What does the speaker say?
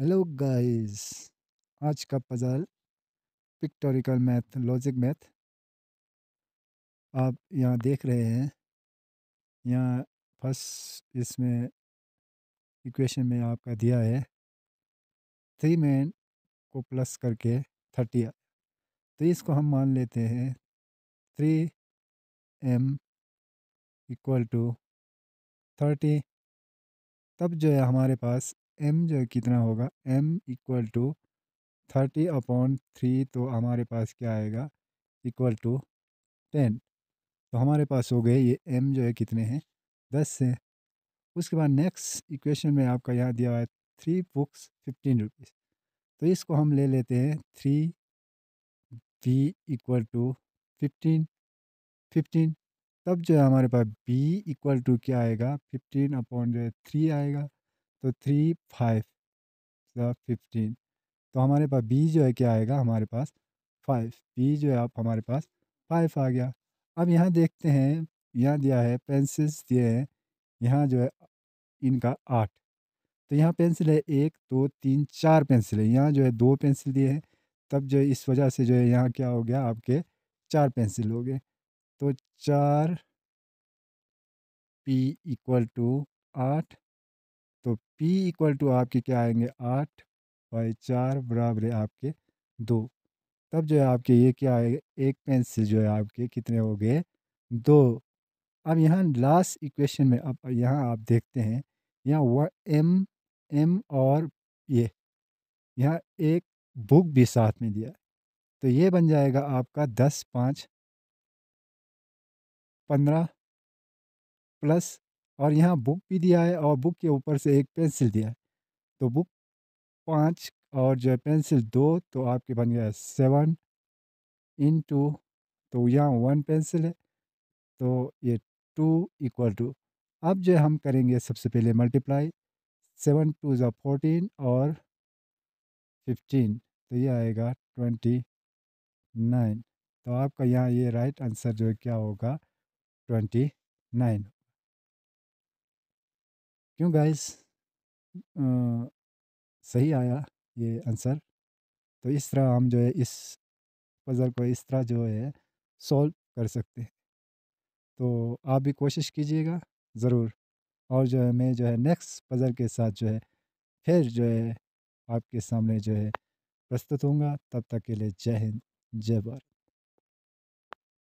hello guys आज का puzzle pictorial math logic math आप यहाँ देख रहे हैं यहाँ फर्स्ट इसमें इक्वेशन में आपका दिया है थ्री मैन को प्लस करके थर्टी तो इसको हम मान लेते हैं three M equal to thirty तब जो है हमारे पास एम जो है कितना होगा M equal to thirty upon three तो हमारे पास क्या आएगा इक्वल टू टेन तो हमारे पास हो गए ये एम जो है कितने हैं दस हैं उसके बाद नेक्स्ट इक्वेशन में आपका यहाँ दिया हुआ है थ्री बुक्स फिफ्टीन रुपीज़ तो इसको हम ले लेते हैं three B equal to fifteen fifteen तब जो है हमारे पास बी इक्वल टू क्या आएगा फिफ्टीन अपॉन जो है थ्री आएगा तो थ्री फाइव फिफ्टीन तो हमारे पास बी जो है क्या आएगा हमारे पास फाइव बी जो है आप हमारे पास फाइव आ गया अब यहाँ देखते हैं यहाँ दिया है पेंसिल्स दिए हैं यहाँ जो है इनका आठ तो यहाँ पेंसिल है एक दो तीन चार पेंसिल है यहाँ जो है दो पेंसिल दिए हैं तब जो है इस वजह से जो है यहाँ क्या हो गया आपके चार पेंसिल हो गए तो चार पी इक्वल टू आठ तो P इक्वल टू आपके क्या आएंगे आठ बाई चार बराबर है आपके दो तब जो है आपके ये क्या आएगा एक पेन से जो है आपके कितने हो गए दो अब यहाँ लास्ट इक्वेशन में अब यहाँ आप देखते हैं यहाँ वह एम एम और ये यहाँ एक बुक भी साथ में दिया तो ये बन जाएगा आपका दस पाँच पंद्रह प्लस और यहाँ बुक भी दिया है और बुक के ऊपर से एक पेंसिल दिया है तो बुक पाँच और जो है पेंसिल दो तो आपके बन गया सेवन इन टू तो यहाँ वन पेंसिल है तो ये टू इक्वल टू अब जो हम करेंगे सबसे पहले मल्टीप्लाई सेवन टू जो फोर्टीन और फिफ्टीन तो ये आएगा ट्वेंटी नाइन तो आपका यहाँ ये राइट आंसर जो है क्या होगा ट्वेंटी नाइन क्यों गाइस सही आया ये आंसर तो इस तरह हम जो है इस पज़ल को इस तरह जो है सॉल्व कर सकते हैं तो आप भी कोशिश कीजिएगा ज़रूर और जो है मैं जो है नेक्स्ट पज़ल के साथ जो है फिर जो है आपके सामने जो है प्रस्तुत होऊंगा तब तक के लिए जय हिंद जय भारत